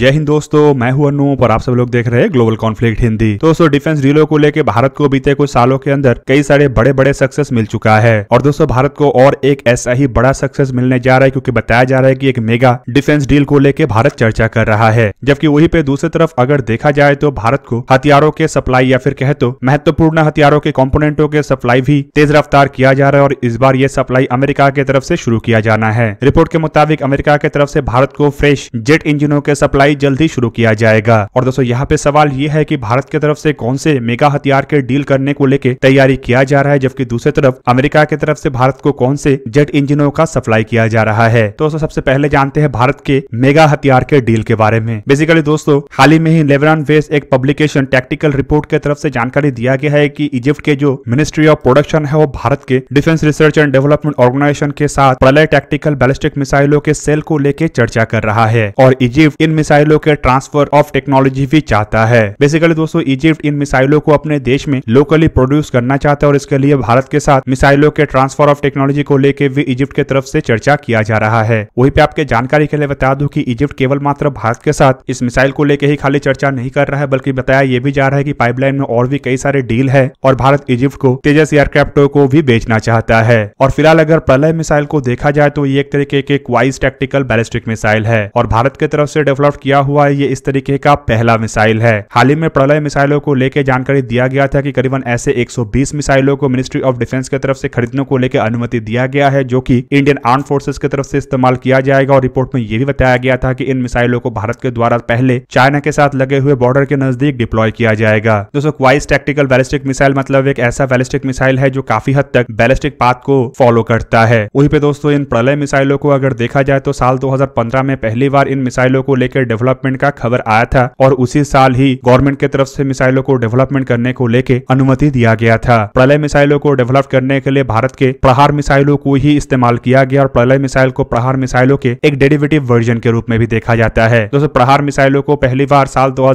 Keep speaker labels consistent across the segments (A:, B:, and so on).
A: जय हिंद दोस्तों मैं हूं अनु और आप सब लोग देख रहे हैं ग्लोबल कॉन्फ्लिक्ट हिंदी दोस्तों डिफेंस डीलों को लेकर भारत को बीते कुछ सालों के अंदर कई सारे बड़े बड़े सक्सेस मिल चुका है और दोस्तों भारत को और एक ऐसा ही बड़ा सक्सेस मिलने जा रहा है क्योंकि बताया जा रहा है कि एक मेगा डिफेंस डील को लेकर भारत चर्चा कर रहा है जबकि वही पे दूसरी तरफ अगर देखा जाए तो भारत को हथियारों के सप्लाई या फिर कहे तो महत्वपूर्ण हथियारों के कॉम्पोनेटों के सप्लाई भी तेज रफ्तार किया जा रहा है और इस बार ये सप्लाई अमेरिका के तरफ ऐसी शुरू किया जाना है रिपोर्ट के मुताबिक अमेरिका के तरफ ऐसी भारत को फ्रेश जेट इंजिनों के सप्लाई लड़ाई जल्द ही शुरू किया जाएगा और दोस्तों यहाँ पे सवाल ये है की भारत की तरफ से कौन से मेगा हथियार के डील करने को लेकर तैयारी किया जा रहा है जबकि दूसरी तरफ अमेरिका की तरफ से भारत को कौन से जेट इंजिनों का सप्लाई किया जा रहा है तो दोस्तों सबसे पहले जानते हैं भारत के मेगा हथियार के डील के बारे में बेसिकली दोस्तों हाल ही में ही लेबरान वेस एक पब्लिकेशन टेक्टिकल रिपोर्ट के तरफ से जानकारी दिया गया है कि इजिप्ट के जो मिनिस्ट्री ऑफ प्रोडक्शन है वो भारत के defence research and development organisation के साथ प्रलय टेक्टिकल बैलिस्टिक मिसाइलों के सेल को लेकर चर्चा कर रहा है और इजिप्ट इन मिसाइलों के ट्रांसफर ऑफ टेक्नोलॉजी भी चाहता है बेसिकली दोस्तों इजिप्ट इन मिसाइलों को अपने देश में लोकली प्रोड्यूस करना चाहता है और इसके लिए भारत के साथ मिसाइलों के ट्रांसफर ऑफ टेक्नोलॉजी को लेकर भी इजिप्ट के तरफ से चर्चा किया जा रहा है वही पे आपके जानकारी के लिए बता दू की इजिप्ट केवल मात्र भारत के साथ इस मिसाइल को लेकर ही खाली चर्चा नहीं कर रहा है बल्कि बताया ये भी जा रहा है की पाइपलाइन में और भी कई सारे डील है और भारत इजिप्ट को तेजस एयरक्राफ्टों को भी बेचना चाहता है और फिलहाल अगर प्रलय मिसाइल को देखा जाए तो ये एक तरीके के क्वाइज टैक्टिकल बैलिस्टिक मिसाइल है और भारत के तरफ से डेवलप क्राफ्ट किया हुआ ये इस तरीके का पहला मिसाइल है हाल ही में प्रलय मिसाइलों को लेकर जानकारी दिया गया था कि करीबन ऐसे 120 मिसाइलों को मिनिस्ट्री ऑफ डिफेंस की तरफ से खरीदने को लेकर अनुमति दिया गया है जो कि इंडियन आर्म फोर्सेज की तरफ से इस्तेमाल किया जाएगा और रिपोर्ट में यह भी बताया गया था कि इन मिसाइलों को भारत के द्वारा पहले चाइना के साथ लगे हुए बॉर्डर के नजदीक डिप्लॉय किया जाएगा दोस्तों क्वाइस टैक्टिकल बैलिस्टिक मिसाइल मतलब एक ऐसा बैलिस्टिक मिसाइल है जो काफी हद तक बैलिस्टिक पाथ को फॉलो करता है वहीं पे दोस्तों इन प्रलय मिसाइलों को अगर देखा जाए तो साल 2015 में पहली बार इन मिसाइलों को लेकर के डेवलपमेंट का खबर आया था और उसी साल ही गवर्नमेंट की तरफ से मिसाइलों को डेवलपमेंट करने को लेके अनुमति दिया गया था प्रलय मिसाइलों को डेवलप करने के लिए भारत के प्रहार मिसाइलों को ही इस्तेमाल किया गया और प्रलय मिसाइल को प्रहार मिसाइलों के एक डेरिवेटिव वर्जन के रूप में भी देखा जाता है दोस्तों प्रहार मिसाइलों को पहली बार साल दो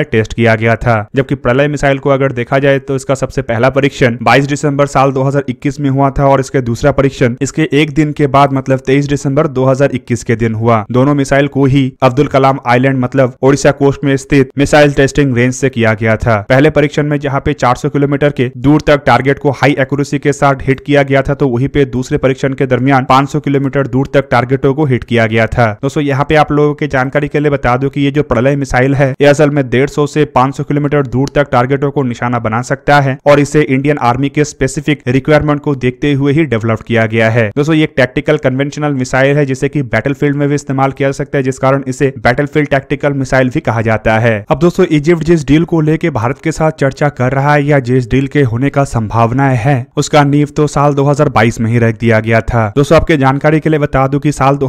A: में टेस्ट किया गया था जबकि प्रलय मिसाइल को अगर देखा जाए तो इसका सबसे पहला परीक्षण बाईस दिसंबर साल दो में हुआ था और इसके दूसरा परीक्षण इसके एक दिन के बाद मतलब तेईस दिसंबर दो के दिन हुआ दोनों मिसाइल को ही अब्दुल कलाम कलाम आइलैंड मतलब ओडिशा कोस्ट में स्थित मिसाइल टेस्टिंग रेंज से किया गया था पहले परीक्षण में जहाँ पे 400 किलोमीटर के दूर तक टारगेट को हाई एक्यूरेसी के साथ हिट किया गया था तो वहीं पे दूसरे परीक्षण के दरमियान 500 किलोमीटर दूर तक टारगेटों को हिट किया गया था दोस्तों यहाँ पे आप लोगों के जानकारी के लिए बता दो की ये जो प्रलय मिसाइल है ये असल में डेढ़ से पांच किलोमीटर दूर तक टारगेटों को निशाना बना सकता है और इसे इंडियन आर्मी के स्पेसिफिक रिक्वायरमेंट को देखते हुए ही डेवलप किया गया है दोस्तों ये एक टैक्टिकल कन्वेंशनल मिसाइल है जिसे की बैटल में भी इस्तेमाल किया जा सकता है जिस कारण इसे बैटलफील्ड टैक्टिकल मिसाइल भी कहा जाता है अब दोस्तों इजिप्ट जिस डील को लेकर भारत के साथ चर्चा कर रहा है या जिस डील के होने का संभावनाएं है उसका नींव तो साल 2022 में ही रख दिया गया था दोस्तों आपके जानकारी के लिए बता दू की साल दो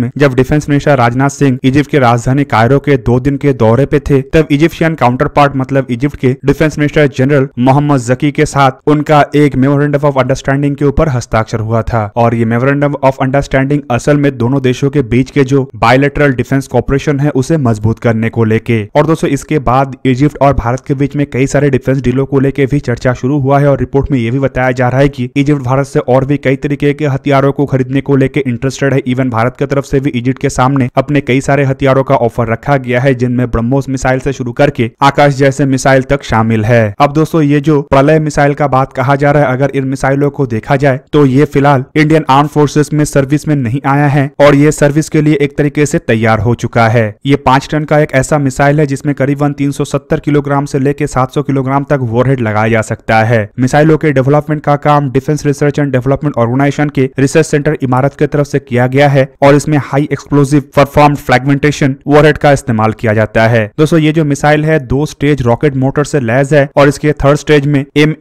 A: में जब defence minister Rajnath Singh Egypt की राजधानी कायरो के दो दिन के दौरे पे थे तब इजिप्शियन काउंटर पार्ट मतलब इजिप्ट के defence minister general Mohammed Zaki के साथ उनका एक मेमोरेंडम ऑफ अंडरस्टैंडिंग के ऊपर हस्ताक्षर हुआ था और ये मेमोरेंडम ऑफ अंडरस्टैंडिंग असल में दोनों देशों के बीच के जो बायोलेटरल डिफेंस कॉपरेशन कॉपरेशन है उसे मजबूत करने को लेके और दोस्तों इसके बाद इजिप्ट और भारत के बीच में कई सारे डिफेंस डीलों को लेकर भी चर्चा शुरू हुआ है और रिपोर्ट में यह भी बताया जा रहा है की इजिप्ट भारत से और भी कई तरीके के हथियारों को खरीदने को लेकर इंटरेस्टेड है इवन भारत की तरफ से भी इजिप्ट के सामने अपने कई सारे हथियारों का ऑफर रखा गया है जिनमें ब्रह्मोस मिसाइल से शुरू करके आकाश जैसे मिसाइल तक शामिल है अब दोस्तों ये जो प्रलय मिसाइल का बात कहा जा रहा है अगर इन मिसाइलों को देखा जाए तो ये फिलहाल इंडियन आर्म फोर्सेस में सर्विस में नहीं आया है और ये सर्विस के लिए एक तरीके से तैयार हो चुका रहा है ये पांच टन का एक ऐसा मिसाइल है जिसमें करीबन 370 किलोग्राम से लेकर 700 किलोग्राम तक वॉरहेड लगाया जा सकता है मिसाइलों के डेवलपमेंट का काम defence research and development organisation के रिसर्च सेंटर इमारत की तरफ से किया गया है और इसमें high explosive perform fragmentation warhead का इस्तेमाल किया जाता है दोस्तों ये जो मिसाइल है दो स्टेज रॉकेट मोटर से लैस है और इसके थर्ड स्टेज में एम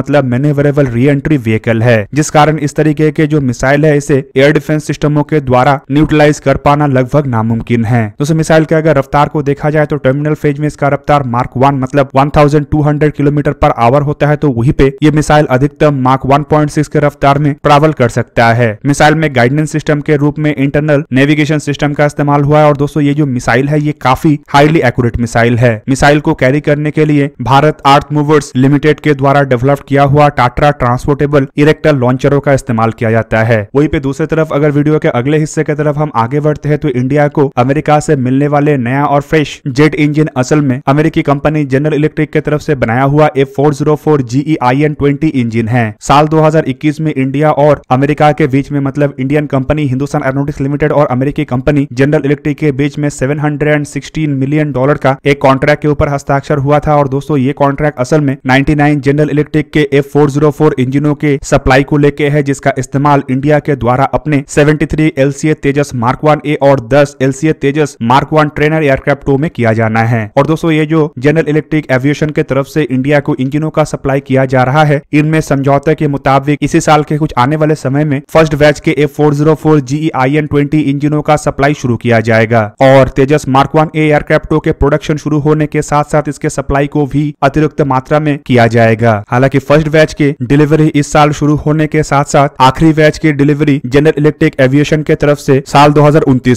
A: मतलब मेनेवरेबल री एंट्री व्हीकल है जिस कारण इस तरीके के जो मिसाइल है इसे एयर डिफेंस सिस्टमों के द्वारा न्यूट्रलाइज कर पाना लगभग नामुमकिन है है दोस्तों मिसाइल के अगर रफ्तार को देखा जाए तो टर्मिनल फेज में इसका रफ्तार मार्क वन मतलब 1200 किलोमीटर पर आवर होता है तो वही पे ये मिसाइल अधिकतम मार्क 1.6 के रफ्तार में ट्रेवल कर सकता है मिसाइल में गाइडेंस सिस्टम के रूप में इंटरनल नेविगेशन सिस्टम का इस्तेमाल हुआ है और दोस्तों ये जो मिसाइल है ये काफी हाईली एक्यूरेट मिसाइल है मिसाइल को कैरी करने के लिए भारत आर्थ मूवर्स लिमिटेड के द्वारा डेवलप किया हुआ टाटा ट्रांसपोर्टेबल इरेक्टर लॉन्चरों का इस्तेमाल किया जाता है वहीं पे दूसरी तरफ अगर वीडियो के अगले हिस्से की तरफ हम आगे बढ़ते हैं तो इंडिया को अमेरिका अमेरिका से मिलने वाले नया और फ्रेश जेट इंजन असल में अमेरिकी कंपनी जनरल इलेक्ट्रिक की तरफ से बनाया हुआ F four zero four GE I N twenty engine है साल 2021 में इंडिया और अमेरिका के बीच में मतलब Indian company Hindustan aeronautics limited और अमेरिकी कंपनी जनरल इलेक्ट्रिक के बीच में सेवन मिलियन डॉलर का एक कॉन्ट्रैक्ट के ऊपर हस्ताक्षर हुआ था और दोस्तों ये कॉन्ट्रैक्ट असल में नाइन्टी जनरल इलेक्ट्रिक के एफ फोर इंजिनों के सप्लाई को लेके है जिसका इस्तेमाल इंडिया के द्वारा अपने सी ए तेजस मार्क वन ए और C LCA Tejas mark one trainer aircraft two में किया जाना है और दोस्तों ये जो जनरल इलेक्ट्रिक एविएशन के तरफ से इंडिया को इंजिनों का सप्लाई किया जा रहा है इनमें समझौते के मुताबिक इसी साल के कुछ आने वाले समय में फर्स्ट बैच के A four zero four G I N twenty इंजिनों का सप्लाई शुरू किया जाएगा और तेजस मार्क वन एयरक्राफ्टो एयरक्राफ्ट टू के प्रोडक्शन शुरू होने के साथ साथ इसके सप्लाई को भी अतिरिक्त मात्रा में किया जाएगा हालांकि फर्स्ट बैच के डिलीवरी इस साल शुरू होने के साथ साथ आखिरी बैच की डिलीवरी जनरल इलेक्ट्रिक एविएशन के तरफ से साल दो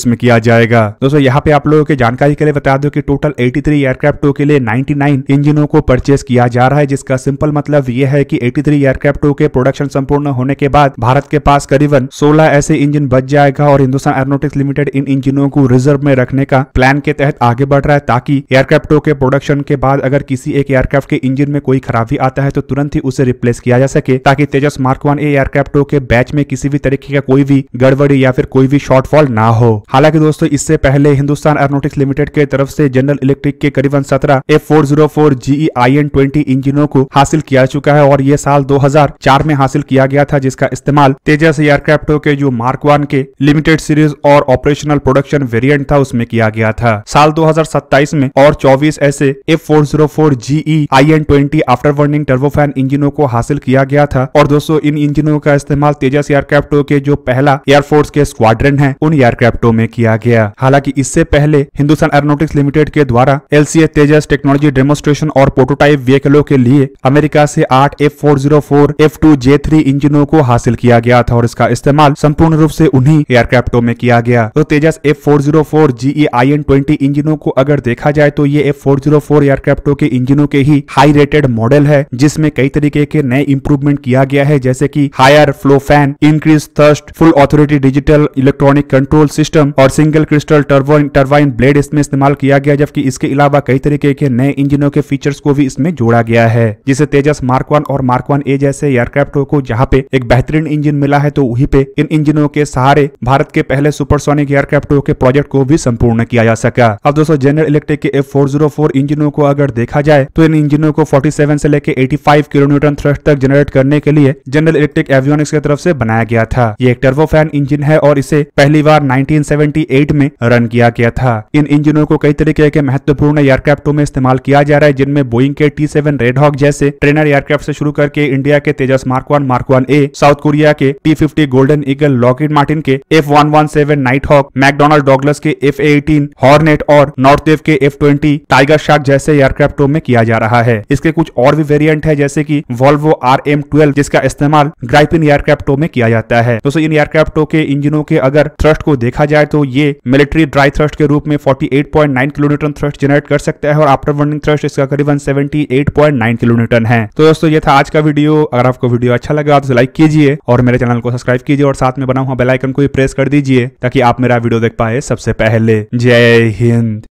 A: में किया जाएगा दोस्तों यहाँ पे आप लोगों के जानकारी के लिए बता दो कि टोटल 83 एयरक्राफ्टों के लिए 99 इंजनों को परचेस किया जा रहा है जिसका सिंपल मतलब यह है कि 83 एयरक्राफ्टों के प्रोडक्शन संपूर्ण होने के बाद भारत के पास करीबन 16 ऐसे इंजन बच जाएगा और हिंदुस्तान एरोनोटिक्स लिमिटेड इन इंजनों को रिजर्व में रखने का प्लान के तहत आगे बढ़ रहा है ताकि एयरक्राफ्टों के प्रोडक्शन के बाद अगर किसी एक एयरक्राफ्ट के इंजन में कोई खराबी आता है तो तुरंत ही उसे रिप्लेस किया जा सके ताकि तेजस मार्क वन एयरक्राफ्टो एयरक्राफ्टों के बैच में किसी भी तरीके का कोई भी गड़बड़ी या फिर कोई भी शॉर्टफॉल ना हो हालांकि दोस्तों इससे पहले हिंदुस्तान एरोनोटिक्स लिमिटेड के तरफ से जनरल इलेक्ट्रिक के करीबन 17 F four zero four GE I N twenty इंजिनों को हासिल किया चुका है और ये साल 2004 में हासिल किया गया था जिसका इस्तेमाल तेजस एयरक्राफ्टों के जो मार्क वन के लिमिटेड सीरीज और ऑपरेशनल प्रोडक्शन वेरियंट था उसमें किया गया था साल सत्ताईस में और चौबीस ऐसे F four zero four GE I N twenty after burning turbofan इंजिनों को हासिल किया गया था और दोस्तों इन इंजिनों का इस्तेमाल तेजस एयरक्राफ्टों के जो पहला एयरफोर्स के स्क्वाड्रन है उन एयरक्राफ्टों में किया गया हालांकि इससे पहले हिंदुस्तान एरोनोटिक्स लिमिटेड के द्वारा एल तेजस टेक्नोलॉजी डेमोस्ट्रेशन और प्रोटोटाइप व्हीकलों के लिए अमेरिका से आठ F four zero four F two J three इंजनों को हासिल किया गया था और इसका इस्तेमाल संपूर्ण रूप से उन्हीं एयरक्राफ्टों में किया गया तो Tejas F four zero four GE I N twenty इंजनों को अगर देखा जाए तो ये एफ फोर जीरो फोर एयरक्राफ्टों के इंजनों के ही हाई रेटेड मॉडल है जिसमें कई तरीके के नए इम्प्रूवमेंट किया गया है जैसे की higher flow fan increase thrust full authority digital electronic control system और single crystal turbine turbine blade इसमें इस्तेमाल किया गया जबकि इसके अलावा कई तरीके के नए इंजनों के फीचर्स को भी इसमें जोड़ा गया है जिसे तेजस मार्क वन और मार्क वन ए जैसे एयरक्राफ्ट को जहाँ पे एक बेहतरीन इंजन मिला है तो वही पे इन इंजनों के सहारे भारत के पहले सुपरसोनिक एयरक्राफ्ट के प्रोजेक्ट को भी संपूर्ण किया जा सका अब दोस्तों जनरल इलेक्ट्रिक के एफ oh इंजनों को अगर देखा जाए तो इन इंजनों को 47 से लेकर फाइव किलोमीटर थ्रस्ट तक जनरेट करने के लिए जनरल इलेक्ट्रिक एवियोनिक्स की तरफ से बनाया गया था ये एक फैन इंजन है और इसे पहली बार 1978 में रन किया गया था इन इंजनों को कई तरीके के महत्वपूर्ण एयरक्राफ्टों में इस्तेमाल किया जा रहा है जिनमें बोइंग के टी सेवन रेड हॉक जैसे ट्रेनर एयरक्राफ्ट से शुरू करके इंडिया के Tejas mark one mark one A South Korea के T fifty Golden Eagle Lockheed Martin के F one one seven Night Hawk McDonnell Douglas के एफ एटीन हॉर्नेट और Northrop के एफ ट्वेंटी टाइगर शार्क जैसे एयरक्राफ्टों में किया जा रहा है इसके कुछ और भी वेरियंट है जैसे की वॉल्वो आर एम ट्वेल्व जिसका इस्तेमाल ग्राइपिन एयरक्राफ्टों में किया जाता है दोस्तों इन एयरक्राफ्टों के इंजनों के अगर थ्रस्ट को देखा जाए तो ये मिलिट्री लिए ड्राई थ्रस्ट के रूप में 48.9 किलोमीटर थ्रस्ट जनरेट कर सकता है और आफ्टर बर्निंग थ्रस्ट इसका करीबन 78.9 किलोन्यूटन है तो दोस्तों ये था आज का वीडियो अगर आपको वीडियो अच्छा लगा तो लाइक कीजिए और मेरे चैनल को सब्सक्राइब कीजिए और साथ में बना हुआ बेलाइकन को भी प्रेस कर दीजिए ताकि आप मेरा वीडियो देख पाए सबसे पहले जय हिंद